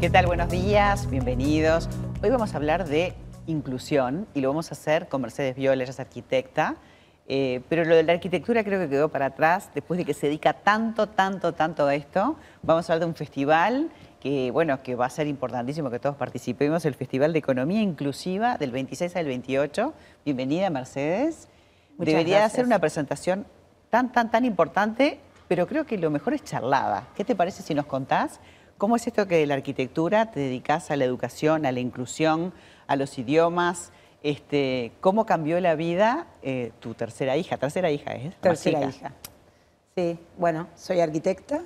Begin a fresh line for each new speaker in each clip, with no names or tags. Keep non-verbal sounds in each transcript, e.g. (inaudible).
¿Qué tal? Buenos días, bienvenidos. Hoy vamos a hablar de inclusión y lo vamos a hacer con Mercedes Viola, ella es arquitecta, eh, pero lo de la arquitectura creo que quedó para atrás, después de que se dedica tanto, tanto, tanto a esto. Vamos a hablar de un festival que, que va a ser importantísimo que todos participemos, el Festival de Economía Inclusiva del 26 al 28. Bienvenida, Mercedes. Debería hacer una presentación tan, tan, tan importante, pero creo que lo mejor es charlada. ¿Qué te parece si nos contás? ¿Cómo es esto que de la arquitectura te dedicas a la educación, a la inclusión, a los idiomas? Este, ¿Cómo cambió la vida eh, tu tercera hija? Tercera hija es. ¿eh? Tercera hija.
Sí, bueno, soy arquitecta.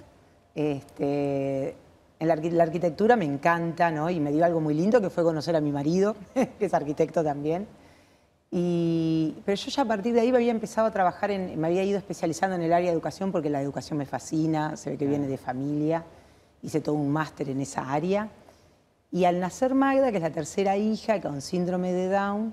Este, en la, arquitectura me encanta, ¿no? Y me dio algo muy lindo que fue conocer a mi marido, (laughs) que es arquitecto también. Y, pero yo ya a partir de ahí había empezado a trabajar, en, me había ido especializando en el área de educación porque la educación me fascina, se ve que viene de familia, hice todo un máster en esa área. Y al nacer Magda, que es la tercera hija con síndrome de Down,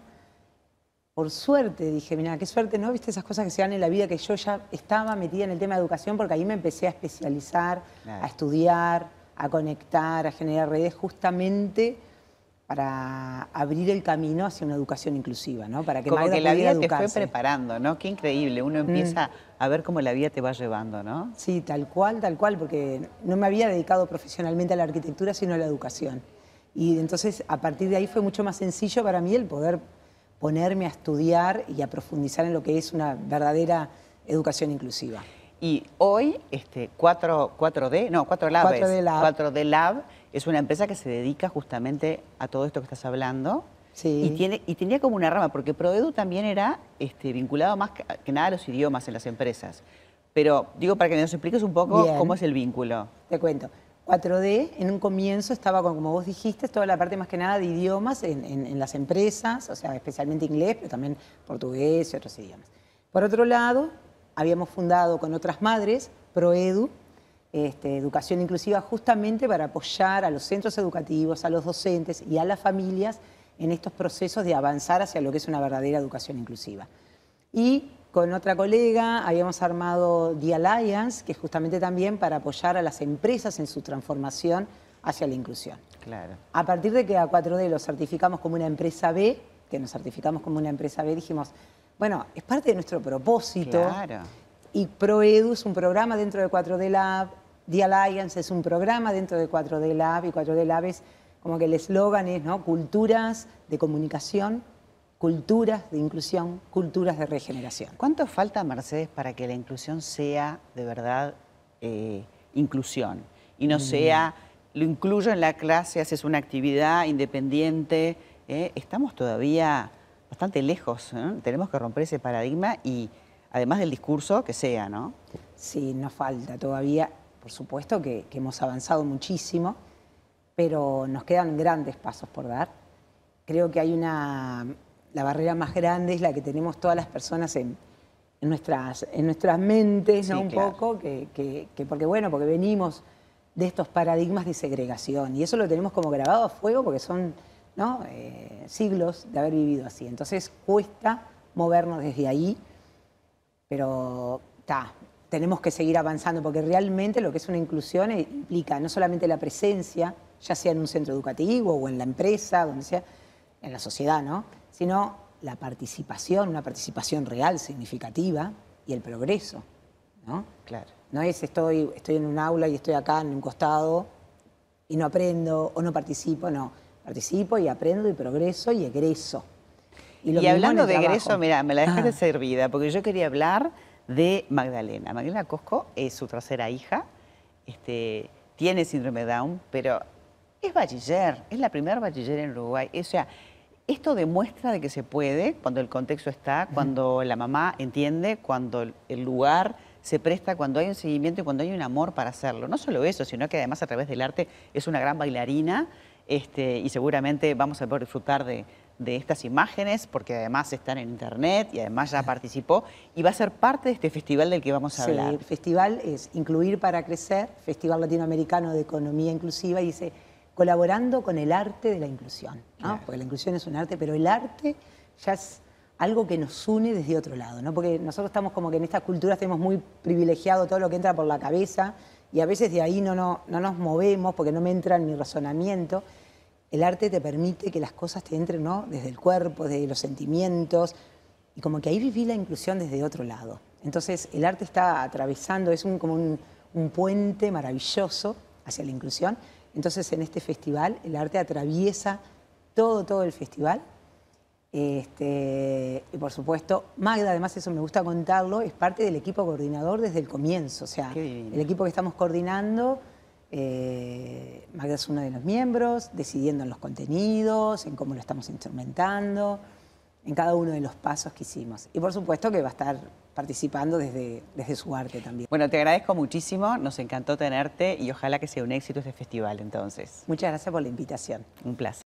por suerte dije, mira, qué suerte, ¿no? Viste esas cosas que se dan en la vida, que yo ya estaba metida en el tema de educación porque ahí me empecé a especializar, a estudiar, a conectar, a generar redes justamente para abrir el camino hacia una educación inclusiva, ¿no?
Para que como que la vida te fue preparando, ¿no? Qué increíble, uno mm. empieza a ver cómo la vida te va llevando, ¿no?
Sí, tal cual, tal cual, porque no me había dedicado profesionalmente a la arquitectura, sino a la educación. Y entonces a partir de ahí fue mucho más sencillo para mí el poder ponerme a estudiar y a profundizar en lo que es una verdadera educación inclusiva.
Y hoy, este, 4, d no, 4 Lab, 4D Lab. es una empresa que se dedica justamente a todo esto que estás hablando. Sí. Y, tiene, y tenía como una rama, porque Proedu también era este, vinculado más que, nada a los idiomas en las empresas. Pero digo, para que nos expliques un poco cómo es el vínculo. Te cuento.
4D, en un comienzo estaba, con, como vos dijiste, toda la parte más que nada de idiomas en, las empresas, o sea, especialmente inglés, pero también portugués y otros idiomas. Por otro lado, habíamos fundado con otras madres ProEdu, este, Educación Inclusiva, justamente para apoyar a los centros educativos, a los docentes y a las familias en estos procesos de avanzar hacia lo que es una verdadera educación inclusiva. Y con otra colega, habíamos armado The Alliance, que es justamente también para apoyar a las empresas en su transformación hacia la inclusión. Claro. A partir de que a 4D lo certificamos como una empresa B, que nos certificamos como una empresa B, dijimos, bueno, es parte de nuestro propósito. Claro. Y ProEdu es un programa dentro de 4D Lab, The Alliance es un programa dentro de 4D Lab, y 4D Lab es como que el eslogan es, ¿no? Culturas de comunicación culturas
de inclusión, culturas de regeneración. ¿Cuánto falta, Mercedes, para que la inclusión sea de verdad eh, inclusión y no mm. sea, lo incluyo en la clase, haces una actividad independiente? ¿eh? estamos todavía bastante lejos, ¿eh? tenemos que romper ese paradigma y además del discurso que sea, ¿no? Sí, nos falta todavía, por supuesto que hemos avanzado muchísimo,
pero nos quedan grandes pasos por dar. Creo que hay una la barrera más grande es la que tenemos todas las personas en, nuestras, en nuestras mentes, ¿no? Un poco, porque bueno, porque venimos de estos paradigmas de segregación y eso lo tenemos como grabado a fuego porque son eh, siglos de haber vivido así. Entonces cuesta movernos desde ahí, pero tenemos que seguir avanzando porque realmente lo que es una inclusión implica no solamente la presencia, ya sea en un centro educativo o en la empresa, donde en la sociedad, ¿no? sino la participación, una participación real, significativa y el progreso. ¿no? Claro. No es estoy, estoy en un aula y estoy acá en un costado y no aprendo o no participo, no. Participo y aprendo y progreso y egreso.
Y, hablando de egreso, mira, me la dejaste de ah. servida, porque yo quería hablar de Magdalena. Magdalena Cosco es su tercera hija, este, tiene síndrome Down, pero es bachiller, es la primera bachiller en Uruguay. O sea, esto demuestra de que se puede cuando el contexto está, cuando la mamá entiende, cuando el lugar se presta, cuando hay un seguimiento y cuando hay un amor para hacerlo. No solo eso, sino que además a través del arte es una gran bailarina este, y seguramente vamos a poder disfrutar de, estas imágenes, porque además están en internet y además ya participó y va a ser parte de este festival del que vamos a hablar. el festival
es Incluir para Crecer, Festival Latinoamericano de Economía Inclusiva, y dice colaborando con el arte de la inclusión, porque la inclusión es un arte, pero el arte ya es algo que nos une desde otro lado, ¿no? porque nosotros estamos como que en estas culturas tenemos muy privilegiado todo lo que entra por la cabeza y a veces de ahí no, no, no nos movemos porque no me entra en mi razonamiento. El arte te permite que las cosas te entren ¿no? desde el cuerpo, desde los sentimientos, y como que ahí viví la inclusión desde otro lado. Entonces el arte está atravesando, es como un puente maravilloso hacia la inclusión, entonces en este festival el arte atraviesa todo, todo el festival. Este, y por supuesto, Magda, además eso me gusta contarlo, es parte del equipo coordinador desde el comienzo. O sea, el equipo que estamos coordinando, eh, Magda es uno de los miembros, decidiendo en los contenidos, en cómo lo estamos instrumentando en cada uno de los pasos que hicimos. Y por supuesto que va a estar participando desde, desde su arte también.
Bueno, te agradezco muchísimo, nos encantó tenerte y ojalá que sea un éxito este festival entonces.
Muchas gracias por la invitación.
Un placer.